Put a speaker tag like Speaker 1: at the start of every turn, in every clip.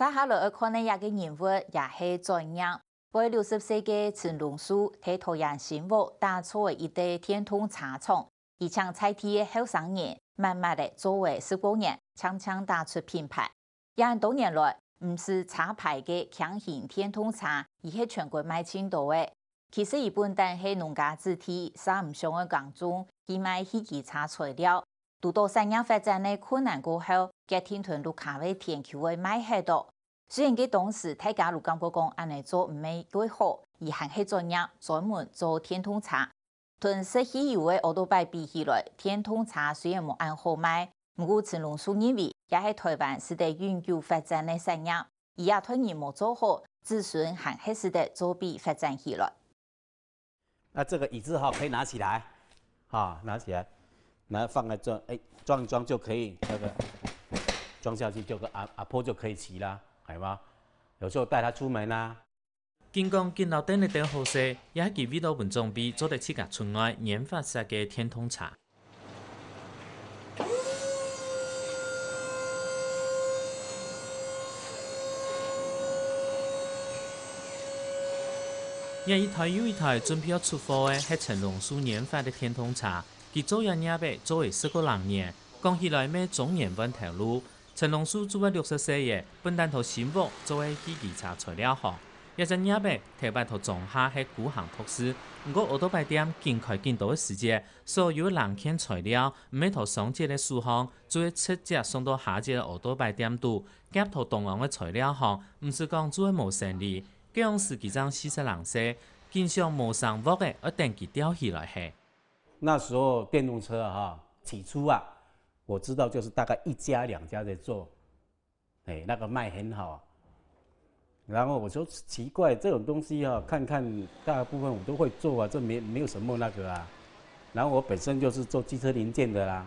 Speaker 1: 哈下来，看能也个人物，也是专样？位六十岁的陈龙书，替桃源生屋打出一代天通茶厂。以菜地的好，生人慢慢的作为施工人，强强打出品牌。一年多年来，唔是茶牌的强行天通茶，而是全国卖青到的。其实一般单是农家子弟，啥唔想嘅工作，去买黑起茶材料。读到三意发展的困难过后，吉天团入卡啡天桥位买鞋度，虽然吉当时大假如感觉讲安尼做唔会几好，而还起专业专门做天通茶，同色系有诶乌托败比起来，天通茶虽然无安好卖，毋过陈龙叔认为，也是台湾时代永久发展诶产业，伊也坦言无做好，咨询行起时得做比发展起来。
Speaker 2: 那这个椅子哈可以拿起来，哈拿起来，拿放在装，哎装一装就可以那个。装下去，叫个阿阿婆就可以骑啦，系吗？有时候带他出门啊。建刚见到顶灯好
Speaker 1: 势，也系味道老板装逼，做得起个纯爱研发式个天通茶。也一台又一台准备要出货的黑辰龙叔研发的天通茶，佮做人也被作为四个行业，讲起来咩总研发投入。陈龙书做了六十多页，本蛋头新作做了几查材料吼。一只耳呗，特拜头种下去古行托书。不过学堂拜点尽快见到的时间，所有人签材料每套上节的书项，做为七只送到下节的学堂拜点度，夹套同样的材料行，不是讲做无生理，各用十几张四十人色，经常无上活的，一定去掉起来嘿。
Speaker 2: 那时候电动车哈，起初啊。我知道，就是大概一家两家在做，哎，那个卖很好。然后我说奇怪，这种东西啊，看看大部分我都会做啊，这没没有什么那个啊。然后我本身就是做机车零件的啦，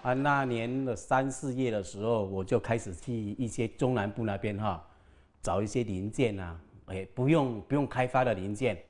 Speaker 2: 啊，那年的三四月的时候，我就开始去一些中南部那边哈，找一些零件啊，哎，不用不用开发的零件。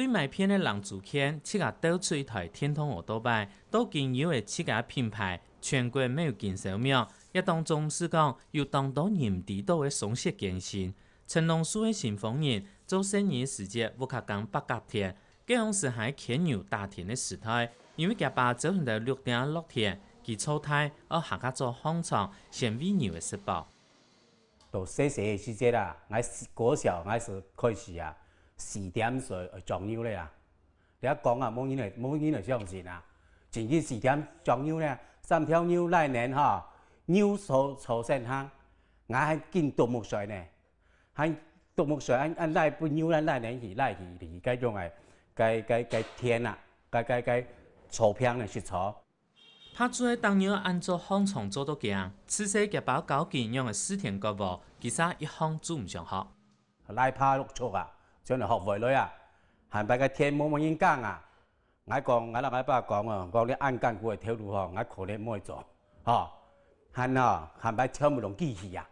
Speaker 1: 对卖片的蓝主片，七家多出一台天通学多牌，都仅有的七家品牌，全国没有见少喵。一当中是讲有当多年地多的损失更新。陈龙书的信奉人做生意时节，不卡讲八加田，皆样是海牵牛搭田的时态，因为家爸只存在六点六田及草胎而下家做荒场，嫌喂牛的失败。
Speaker 2: 到细细的时节啦，我国小候我是开始啊。四点是重要咧啊！你一讲啊，没人来，没人来相信啊。前期四点重要咧？三条牛来年哈，牛所所生哈，我还见独木水呢，还独木水按按来不牛来那年是那离几种诶，该该该天啊，该该该草偏嘞食草。
Speaker 1: 拍住来，当年按照方程做都行，此时确保搞几样的四田
Speaker 2: 干部，其实一项做唔上学。来怕六错啊！將來学會內啊，係咪个天冇冇人讲啊？我讲我啦，我爸讲啊，讲你按間過嚟條路吼，我可能唔会做，嚇係咯，係咪跳唔拢记器啊？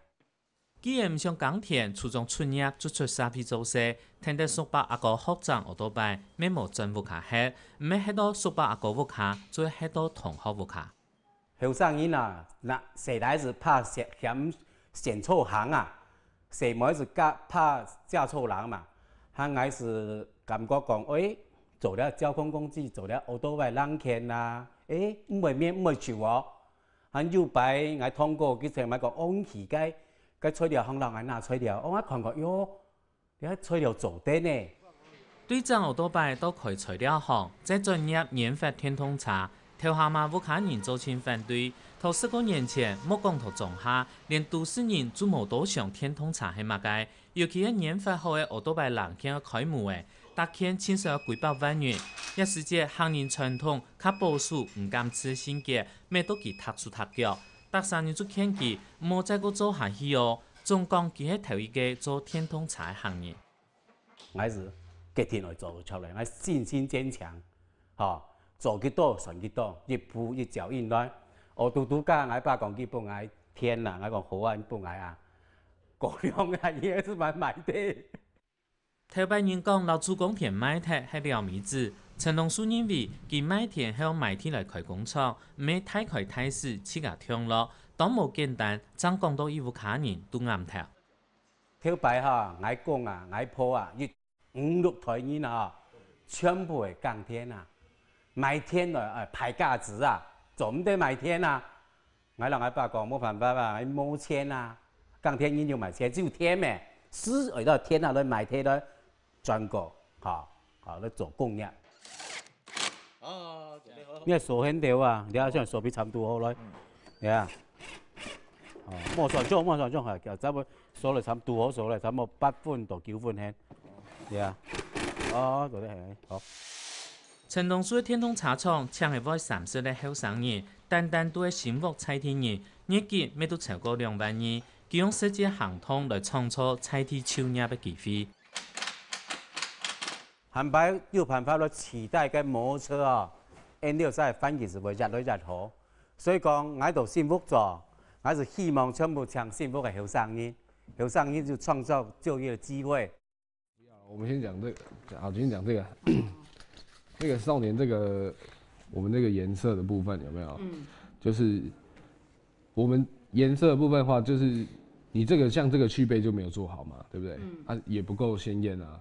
Speaker 1: 既然唔想耕田，初中春業做出沙皮做事，聽得叔伯阿哥學長学多班，咩冇進屋卡吃，唔係喺多叔伯阿哥屋卡，仲要多同
Speaker 2: 学屋卡。后生人啦，那谁来是怕選险，選错行啊，谁妹是嫁怕嫁错人嘛。他硬是感觉讲，哎，做了交通工具，做了好多外人看呐，哎，唔为咩唔会坐？很招摆，硬通过去成买个红旗街，佮吹掉，风浪硬拿吹掉，我一看个哟，你还吹了做的呢？
Speaker 1: 对，真好多摆都开吹料风，即专业研发天通茶。跳下嘛，乌卡人做侵反对，头十个年前木工头种下，连都市人做目都想天通茶喺马街。尤其一研发后诶，五百位人去开幕的，单钱轻松有几百万元。一时间行业传统，卡保守，唔敢创新嘅，咩都去读书读脚。第三年做电器，无再个做下去哦。
Speaker 2: 总讲，只喺头一个做天通车的行业，我是决定来做出来，我信心坚强，吼，做几多算几多，一步一脚印来。我独独家，我爸讲去不爱天啦，我讲好啊，你不爱啊？果两下也是蛮卖头摆人讲老祖公
Speaker 1: 田买田还了面子。陈龙书认为，佮买田向买田来开工厂，唔要太开太死，自家听落，当冇简单。真讲到衣服卡人都啱听。
Speaker 2: 头摆哈，矮工啊，矮婆啊，一五六台人啊，全部会耕田啊，卖田来排价值啊，总得卖田啊。矮老矮爸讲冇办法啊，要钱啊。钢铁因要买车，只有天咩？是来到天啊来买车的，转个哈，好来做工业。哦，你好。你手很条啊？你好像手比不多好来，呀、啊。哦，莫算重，莫算重，系叫差不手来，陈都好手来，差不八分到九分轻，对啊。哦，嗰得系好。
Speaker 1: 陈龙水天通茶厂厂系开三十的后生年，单单都系新服菜田人，业绩咩都超过两万二。用識者行通来创造差啲超額的机会。
Speaker 2: 近排要辦法去取代嘅摩托啊，呢條線反而会越来越好。所以讲，我都幸福作，我是希望全部抢幸福嘅后生呢，后生呢就创造就业機會。我们先講呢個，好，先讲这个，呢 个少年，这个我们那个颜色的部分有冇？嗯。就是我们颜色部分的话，就是你这个像这个去背就没有做好嘛，对不对？啊，也不够鲜艳啊。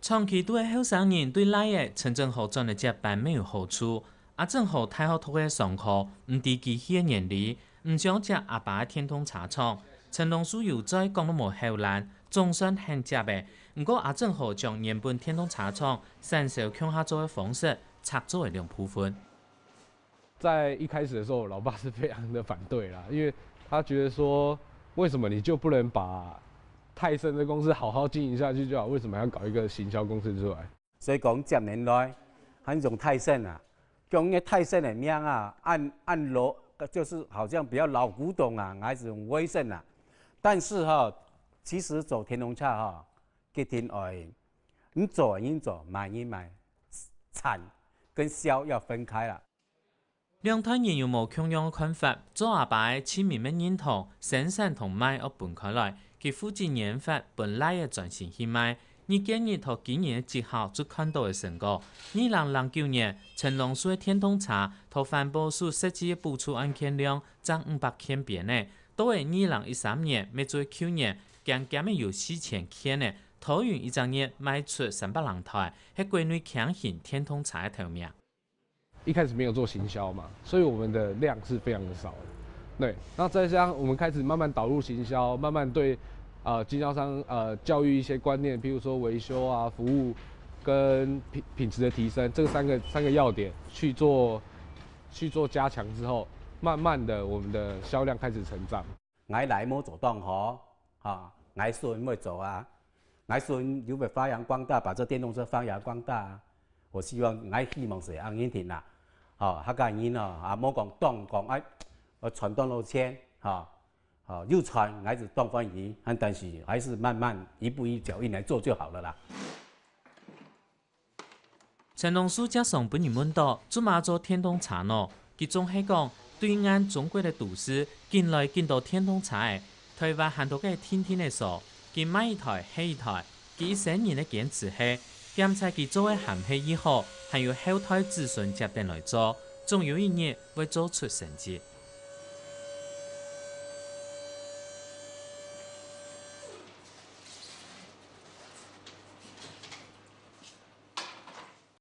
Speaker 2: 长期
Speaker 1: 都会后生人对来的陈正浩赚的接班没有好处。阿正浩太好托个上课，唔知机器的年龄，唔想接阿爸的天通茶厂。陈龙书又再讲了无后揽，总算肯接的。不过阿正浩将原本天通茶厂散售向下做的方式拆做两部分。
Speaker 2: 在一开始的时候，老爸是非常的反对啦，因为他觉得说，为什么你就不能把泰盛的公司好好经营下去就好？为什么要搞一个行销公司出来？所以讲，近年来很种泰盛啊，讲个泰盛的名啊，按按罗就是好像比较老古董啊，还是威盛啊。但是哈，其实走田龙菜哈，给而我，你做应做买应买产跟销要分开了。
Speaker 1: 两摊人有无同样的看法？做阿摆的村民们认同，生产同卖我分开来，其付钱研发本来也转型去卖。二零零九年，陈龙水天通茶，和环保署设计的补助安全量涨五百千遍呢。到二零一三年，每做九年，将减去有四千千呢。桃源一整年卖出三百零台，系国内强行天通茶的头名。
Speaker 2: 一开始没有做行销嘛，所以我们的量是非常的少的。对，那再上我们开始慢慢导入行销，慢慢对呃经销商呃教育一些观念，譬如说维修啊、服务跟品品质的提升这三个三个要点去做去做加强之后，慢慢的我们的销量开始成长。来来莫走当河啊，来顺会走啊，来顺如果发扬光大，把这电动车发扬光大，我希望来希望是安应停啦。啊，吓敢因啊，啊莫讲断讲哎，我传断了钱，哈，哈又传还是断方去，但但是还是慢慢一步一脚印来做就好了啦。
Speaker 1: 陈龙书接上本人问道：“做嘛做天通茶喏？”其中熙讲：“对岸中国的都市，近来见到天通茶的，台湾很多个天天的做，见买一台，黑一台，几十年的坚持黑。检测其做为含气一号，还要后台咨询接单来做，总有一日会做出成绩。